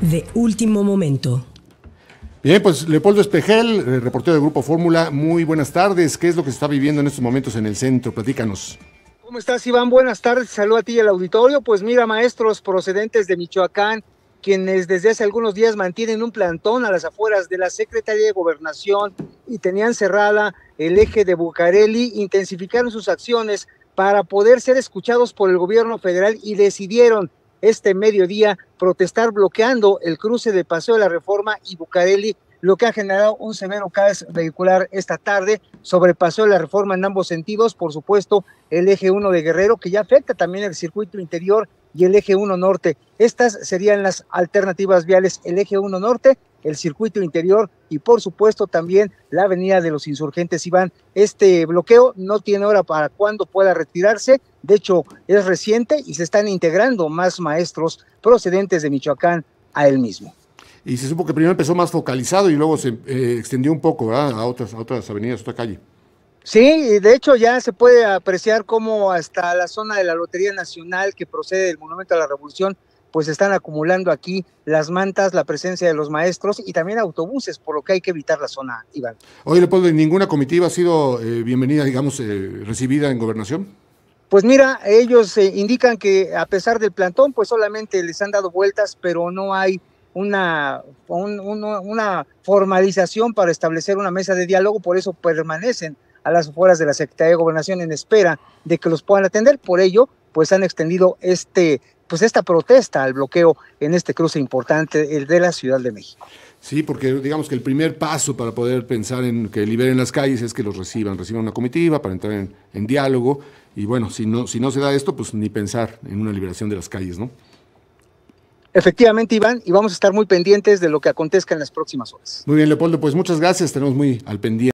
de último momento. Bien, pues Leopoldo Espejel, eh, reportero del Grupo Fórmula, muy buenas tardes. ¿Qué es lo que se está viviendo en estos momentos en el centro? Platícanos. ¿Cómo estás, Iván? Buenas tardes. Saludo a ti y al auditorio. Pues mira, maestros procedentes de Michoacán, quienes desde hace algunos días mantienen un plantón a las afueras de la Secretaría de Gobernación y tenían cerrada el eje de Bucareli, intensificaron sus acciones para poder ser escuchados por el gobierno federal y decidieron este mediodía protestar bloqueando el cruce de Paseo de la Reforma y Bucareli, lo que ha generado un severo caos vehicular esta tarde sobre Paseo de la Reforma en ambos sentidos, por supuesto el eje 1 de Guerrero que ya afecta también el circuito interior y el eje 1 norte. Estas serían las alternativas viales, el eje 1 norte el circuito interior y por supuesto también la avenida de los insurgentes Iván. Este bloqueo no tiene hora para cuándo pueda retirarse, de hecho es reciente y se están integrando más maestros procedentes de Michoacán a él mismo. Y se supo que primero empezó más focalizado y luego se eh, extendió un poco a otras, a otras avenidas, a otra calle. Sí, de hecho ya se puede apreciar cómo hasta la zona de la Lotería Nacional que procede del Monumento a la Revolución pues están acumulando aquí las mantas, la presencia de los maestros y también autobuses, por lo que hay que evitar la zona, Iván. Oye, decir, ¿ninguna comitiva ha sido eh, bienvenida, digamos, eh, recibida en gobernación? Pues mira, ellos eh, indican que a pesar del plantón, pues solamente les han dado vueltas, pero no hay una, una formalización para establecer una mesa de diálogo, por eso permanecen a las afueras de la Secretaría de Gobernación en espera de que los puedan atender. Por ello, pues han extendido este pues esta protesta al bloqueo en este cruce importante, el de la Ciudad de México. Sí, porque digamos que el primer paso para poder pensar en que liberen las calles es que los reciban, reciban una comitiva para entrar en, diálogo y bueno, si no, si no se da esto, pues ni pensar en una liberación de las calles, ¿no? Efectivamente, Iván, y vamos a estar muy pendientes de lo que acontezca en las próximas horas. Muy bien, Leopoldo, pues muchas gracias, tenemos muy al pendiente.